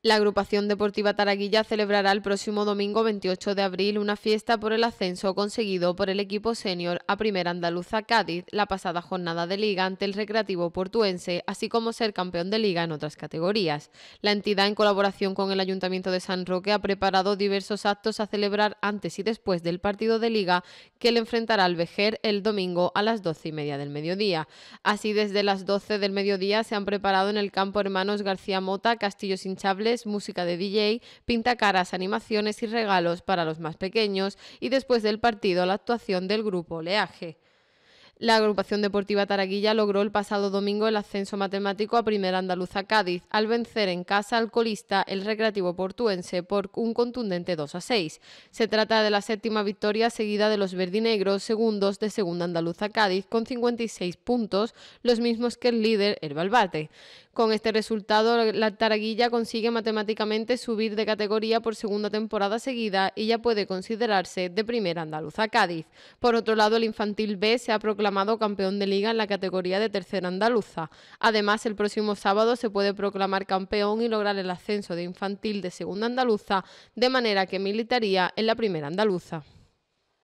La agrupación deportiva Taraguilla celebrará el próximo domingo 28 de abril una fiesta por el ascenso conseguido por el equipo senior a Primera Andaluza Cádiz la pasada jornada de liga ante el Recreativo Portuense, así como ser campeón de liga en otras categorías. La entidad en colaboración con el Ayuntamiento de San Roque ha preparado diversos actos a celebrar antes y después del partido de liga que le enfrentará al Vejer el domingo a las doce y media del mediodía. Así desde las 12 del mediodía se han preparado en el campo Hermanos García Mota, Castillo Hinchables música de DJ, pintacaras, animaciones y regalos para los más pequeños y después del partido la actuación del grupo Leaje. La agrupación deportiva Taraguilla logró el pasado domingo el ascenso matemático a Primera Andaluza Cádiz al vencer en casa al colista el Recreativo Portuense por un contundente 2 a 6. Se trata de la séptima victoria seguida de los verdinegros segundos de Segunda Andaluza Cádiz con 56 puntos, los mismos que el líder el Balbate. Con este resultado, la Taraguilla consigue matemáticamente subir de categoría por segunda temporada seguida y ya puede considerarse de primera andaluza Cádiz. Por otro lado, el Infantil B se ha proclamado campeón de liga en la categoría de tercera andaluza. Además, el próximo sábado se puede proclamar campeón y lograr el ascenso de Infantil de segunda andaluza, de manera que militaría en la primera andaluza.